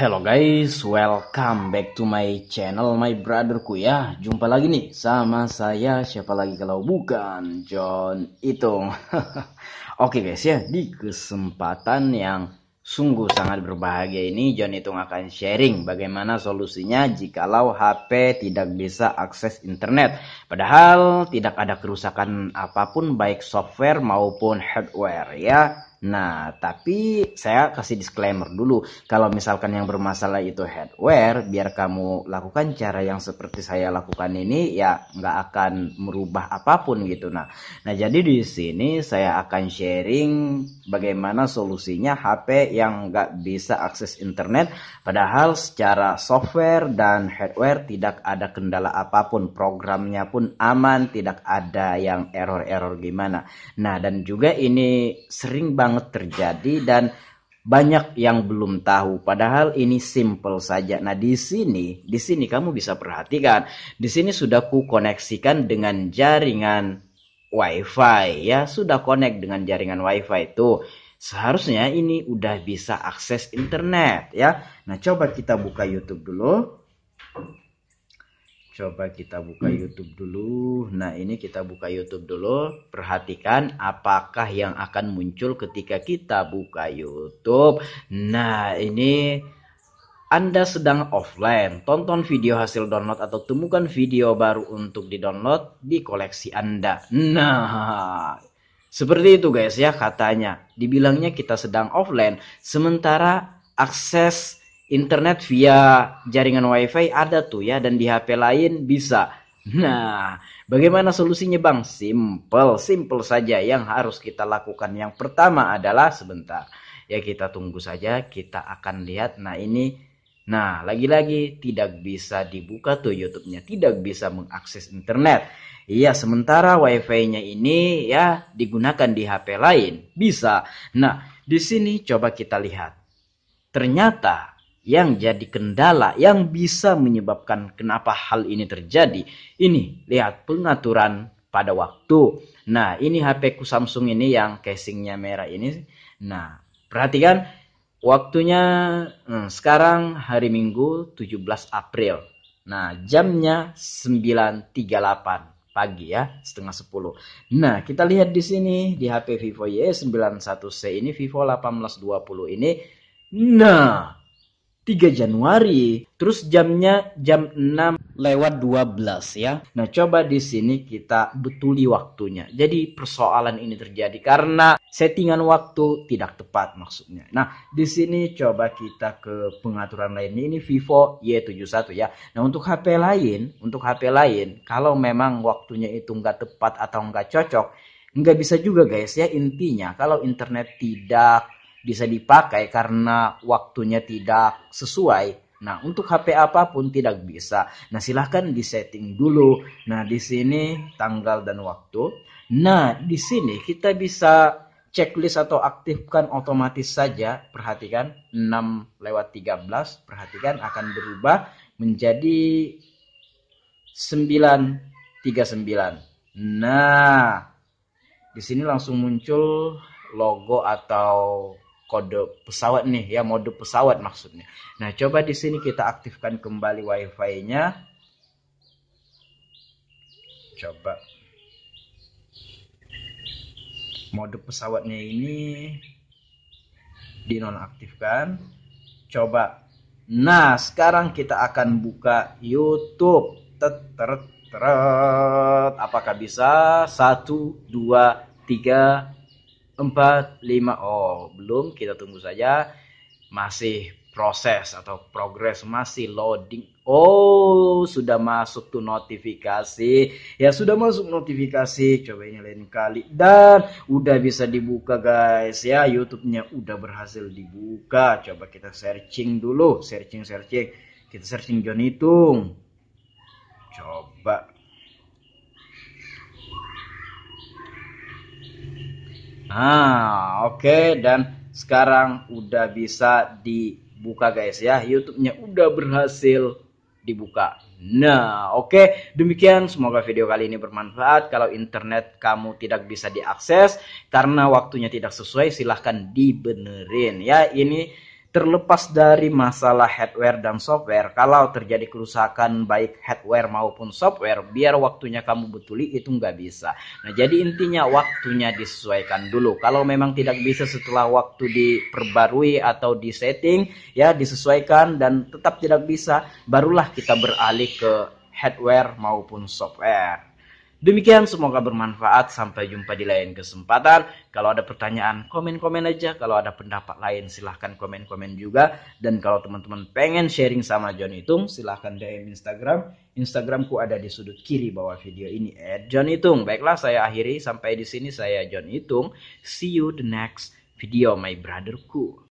Hello guys, welcome back to my channel my brotherku ya Jumpa lagi nih sama saya siapa lagi kalau bukan John Itung Oke okay guys ya, di kesempatan yang sungguh sangat berbahagia ini John Itung akan sharing bagaimana solusinya jikalau HP tidak bisa akses internet Padahal tidak ada kerusakan apapun baik software maupun hardware ya Nah, tapi saya kasih disclaimer dulu. Kalau misalkan yang bermasalah itu hardware, biar kamu lakukan cara yang seperti saya lakukan ini, ya nggak akan merubah apapun gitu. Nah, nah jadi di sini saya akan sharing bagaimana solusinya HP yang nggak bisa akses internet, padahal secara software dan hardware tidak ada kendala apapun, programnya pun aman, tidak ada yang error-error gimana. Nah, dan juga ini sering banget banget terjadi dan banyak yang belum tahu padahal ini simple saja. Nah, di sini, di sini kamu bisa perhatikan. Di sini sudah ku koneksikan dengan jaringan WiFi ya, sudah connect dengan jaringan WiFi itu. Seharusnya ini udah bisa akses internet ya. Nah, coba kita buka YouTube dulu. Coba kita buka hmm. YouTube dulu. Nah, ini kita buka YouTube dulu. Perhatikan apakah yang akan muncul ketika kita buka YouTube. Nah, ini anda sedang offline, tonton video hasil download atau temukan video baru untuk di-download di koleksi Anda. Nah, seperti itu guys ya katanya. Dibilangnya kita sedang offline, sementara akses internet via jaringan WiFi ada tuh ya dan di HP lain bisa. Nah, bagaimana solusinya Bang? Simple, simple saja yang harus kita lakukan. Yang pertama adalah sebentar. Ya kita tunggu saja, kita akan lihat. Nah, ini Nah, lagi-lagi tidak bisa dibuka tuh YouTube-nya, tidak bisa mengakses internet. Iya, sementara WiFi-nya ini ya digunakan di HP lain, bisa. Nah, di sini coba kita lihat. Ternyata yang jadi kendala yang bisa menyebabkan kenapa hal ini terjadi. Ini lihat pengaturan pada waktu. Nah, ini HP ku Samsung ini yang casingnya merah ini. Nah, perhatikan waktunya hmm, sekarang hari Minggu 17 April. Nah, jamnya 9.38 pagi ya, setengah 10. Nah, kita lihat di sini di HP Vivo Y91C ini Vivo 1820 ini. Nah, 3 Januari. Terus jamnya jam 6 lewat 12 ya. Nah, coba di sini kita betuli waktunya. Jadi persoalan ini terjadi karena settingan waktu tidak tepat maksudnya. Nah, di sini coba kita ke pengaturan lainnya ini Vivo Y71 ya. Nah, untuk HP lain, untuk HP lain kalau memang waktunya itu enggak tepat atau enggak cocok, nggak bisa juga guys ya intinya kalau internet tidak bisa dipakai karena waktunya tidak sesuai. Nah, untuk HP apapun tidak bisa. Nah, silahkan di setting dulu. Nah, di sini tanggal dan waktu. Nah, di sini kita bisa checklist atau aktifkan otomatis saja. Perhatikan 6 lewat 13. Perhatikan akan berubah menjadi 939. Nah, di sini langsung muncul logo atau kode pesawat nih ya mode pesawat maksudnya. Nah, coba di sini kita aktifkan kembali WiFi-nya. Coba mode pesawatnya ini dinonaktifkan. Coba. Nah, sekarang kita akan buka YouTube. Teret, Apakah bisa? Satu, dua, tiga, empat lima oh belum kita tunggu saja masih proses atau progress masih loading oh sudah masuk tuh notifikasi ya sudah masuk notifikasi coba ini lain kali dan udah bisa dibuka guys ya YouTube-nya udah berhasil dibuka coba kita searching dulu searching searching kita searching Johnny tung coba Nah, oke okay. dan sekarang udah bisa dibuka guys ya. YouTube-nya udah berhasil dibuka. Nah, oke. Okay. Demikian semoga video kali ini bermanfaat. Kalau internet kamu tidak bisa diakses karena waktunya tidak sesuai silahkan dibenerin ya. Ini Terlepas dari masalah hardware dan software, kalau terjadi kerusakan baik hardware maupun software, biar waktunya kamu betuli itu nggak bisa. Nah, jadi intinya waktunya disesuaikan dulu. Kalau memang tidak bisa setelah waktu diperbarui atau disetting, ya disesuaikan dan tetap tidak bisa, barulah kita beralih ke hardware maupun software. Demikian semoga bermanfaat. Sampai jumpa di lain kesempatan. Kalau ada pertanyaan, komen-komen aja. Kalau ada pendapat lain, silahkan komen-komen juga. Dan kalau teman-teman pengen sharing sama John Itung, silahkan DM Instagram. Instagramku ada di sudut kiri bawah video ini. At John Itung. Baiklah, saya akhiri. Sampai di sini saya John Itung. See you the next video, my brotherku.